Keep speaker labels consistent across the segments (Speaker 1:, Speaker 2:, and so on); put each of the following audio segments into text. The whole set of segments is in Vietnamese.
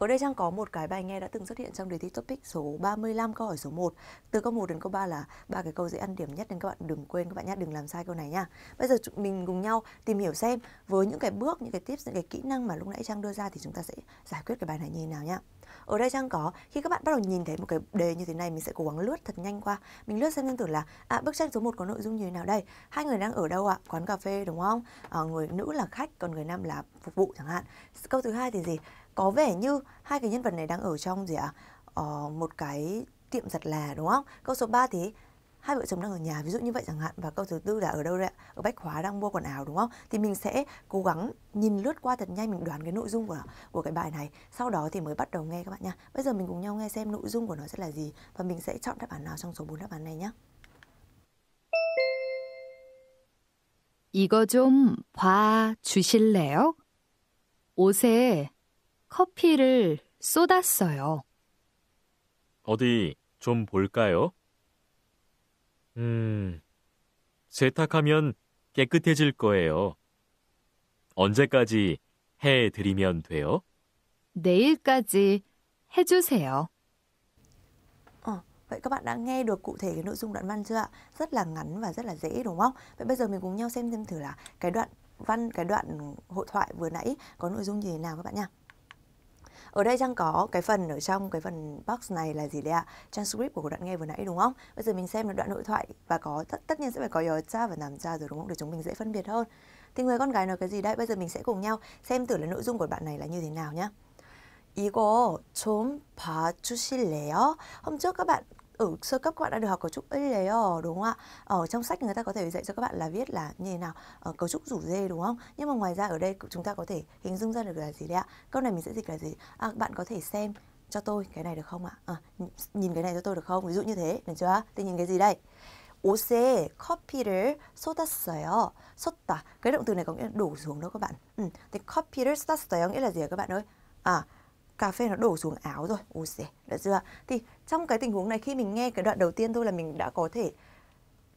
Speaker 1: Ở đây Trang có một cái bài nghe đã từng xuất hiện trong đề thi topic số 35 câu hỏi số 1. Từ câu 1 đến câu 3 là ba cái câu dễ ăn điểm nhất nên các bạn đừng quên các bạn nhé, đừng làm sai câu này nha. Bây giờ mình cùng nhau tìm hiểu xem với những cái bước, những cái tips, những cái kỹ năng mà lúc nãy Trang đưa ra thì chúng ta sẽ giải quyết cái bài này như thế nào nhá. Ở đây Trang có, khi các bạn bắt đầu nhìn thấy một cái đề như thế này mình sẽ cố gắng lướt thật nhanh qua. Mình lướt xem xem thử là à bức tranh số 1 có nội dung như thế nào đây? Hai người đang ở đâu ạ? À? Quán cà phê đúng không? À, người nữ là khách còn người nam là phục vụ chẳng hạn. Câu thứ hai thì gì? có vẻ như hai cái nhân vật này đang ở trong gì ạ à? một cái tiệm giặt là đúng không câu số 3 thì hai vợ chồng đang ở nhà ví dụ như vậy chẳng hạn và câu thứ tư là ở đâu đấy ở bách hóa đang mua quần áo đúng không thì mình sẽ cố gắng nhìn lướt qua thật nhanh mình đoán cái nội dung của của cái bài này sau đó thì mới bắt đầu nghe các bạn nha bây giờ mình cùng nhau nghe xem nội dung của nó sẽ là gì và mình sẽ chọn đáp án nào trong số 4 đáp án này nhé 이거 좀 봐주실래요? 옷에 커피를 쏟았어요. 어디 좀 볼까요? 음, 세탁하면 깨끗해질 거예요. 언제까지 해 드리면 돼요? 내일까지 해주세요. Ờ, vậy các bạn đã nghe được cụ thể cái nội dung đoạn văn chưa ạ? Rất là ngắn và rất là dễ đúng không? Vậy bây giờ mình cùng nhau xem thêm thử là cái đoạn văn, cái đoạn hội thoại vừa nãy có nội dung như thế nào các bạn nha. Ở đây chẳng có cái phần ở trong cái phần box này là gì đấy ạ? Transcript của đoạn nghe vừa nãy đúng không? Bây giờ mình xem là đoạn nội thoại và có tất, tất nhiên sẽ phải có yờ và làm cha rồi đúng không? Để chúng mình dễ phân biệt hơn. Thì người con gái nói cái gì đây? Bây giờ mình sẽ cùng nhau xem thử là nội dung của bạn này là như thế nào nhé. 이거 좀 봐주실래요? hôm trước các bạn ở ừ, sơ cấp các bạn đã được học cấu trúc ADR e đúng không ạ ở trong sách người ta có thể dạy cho các bạn là viết là như thế nào ở ờ, cấu trúc rủ dê đúng không nhưng mà ngoài ra ở đây chúng ta có thể hình dung ra được là gì đấy ạ câu này mình sẽ dịch là gì à, bạn có thể xem cho tôi cái này được không ạ à, nhìn cái này cho tôi được không ví dụ như thế được chưa thì nhìn cái gì đây 옷에 커피를 쏟았어요. 쏟다. Cái động từ này có nghĩa là đổ xuống đó các bạn. Ừ. Thì 커피를 쏟았어요 nghĩa là gì các bạn ơi? À, cà phê nó đổ xuống áo rồi. Ôi xế, được chưa? Thì trong cái tình huống này khi mình nghe cái đoạn đầu tiên thôi là mình đã có thể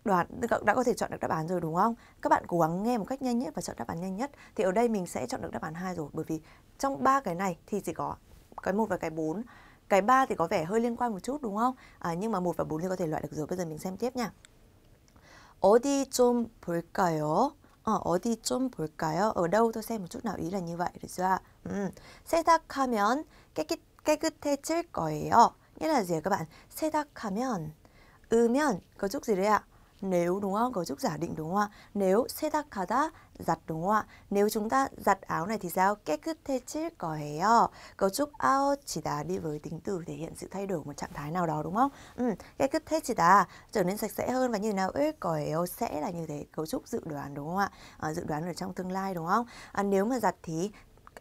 Speaker 1: đoạn đã có thể chọn được đáp án rồi đúng không? Các bạn cố gắng nghe một cách nhanh nhất và chọn đáp án nhanh nhất. Thì ở đây mình sẽ chọn được đáp án hai rồi bởi vì trong ba cái này thì chỉ có cái một và cái bốn cái ba thì có vẻ hơi liên quan một chút đúng không? À, nhưng mà một và bốn thì có thể loại được rồi. Bây giờ mình xem tiếp nha. 어디 좀 볼까요? 어, ờ, 어디 좀 볼까요? ở đâu tôi xem một chút nào ý là như vậy được chưa? 음, ừ. 세탁하면 깨끗, 깨끗해질 거예요. Nghĩa là gì các bạn? 세탁하면 으면 cấu trúc gì đấy ạ? Nếu đúng không? Cấu trúc giả định đúng không ạ? Nếu 세탁하다 giặt đúng không ạ? Nếu chúng ta giặt áo này thì sao? có hề? Cấu trúc ao chỉ 아오치다 đi với tính từ thể hiện sự thay đổi một trạng thái nào đó đúng không? Ừ, 깨끗해지다 à, trở nên sạch sẽ hơn và như nào nào? Có hề sẽ là như thế cấu trúc dự đoán đúng không ạ? À, dự đoán ở trong tương lai đúng không? À, nếu mà giặt thì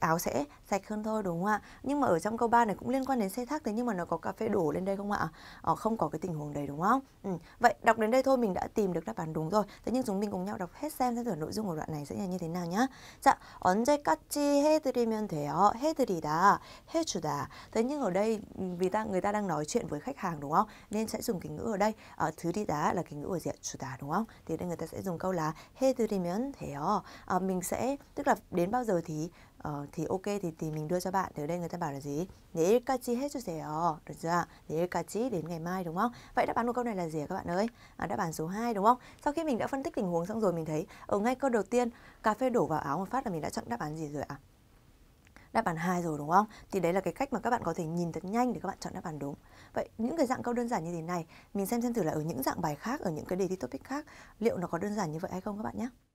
Speaker 1: áo sẽ sạch hơn thôi đúng không ạ? Nhưng mà ở trong câu 3 này cũng liên quan đến xây thác thế nhưng mà nó có cà phê đổ lên đây không ạ? Ờ, không có cái tình huống đấy đúng không? Ừ. Vậy đọc đến đây thôi mình đã tìm được đáp án đúng rồi. Thế nhưng chúng mình cùng nhau đọc hết xem xem thử nội dung của đoạn này sẽ là như thế nào nhá. Dạ, 언제까지 해드리면 돼요? 해드리다, 해주다. Thế nhưng ở đây ừ, vì ta người ta đang nói chuyện với khách hàng đúng không? Nên sẽ dùng kính ngữ ở đây. Ở thứ đi đá là kính ngữ ở diện chủ đá đúng không? Thì đây người ta sẽ dùng câu là 해드리면 돼요. À, mình sẽ tức là đến bao giờ thì 어, ờ, thì ok thì thì mình đưa cho bạn. Thì ở đây người ta bảo là gì? để hết 내일까지 해주세요. Ờ, được chưa? để 내일까지 đến ngày mai đúng không? Vậy đáp án của câu này là gì các bạn ơi? À, đáp án số 2 đúng không? Sau khi mình đã phân tích tình huống xong rồi mình thấy ở ờ, ngay câu đầu tiên cà phê đổ vào áo một phát là mình đã chọn đáp án gì rồi ạ? À? đáp án hai rồi đúng không? Thì đấy là cái cách mà các bạn có thể nhìn thật nhanh để các bạn chọn đáp án đúng. Vậy những cái dạng câu đơn giản như thế này, mình xem xem thử là ở những dạng bài khác, ở những cái đề thi topic khác, liệu nó có đơn giản như vậy hay không các bạn nhé.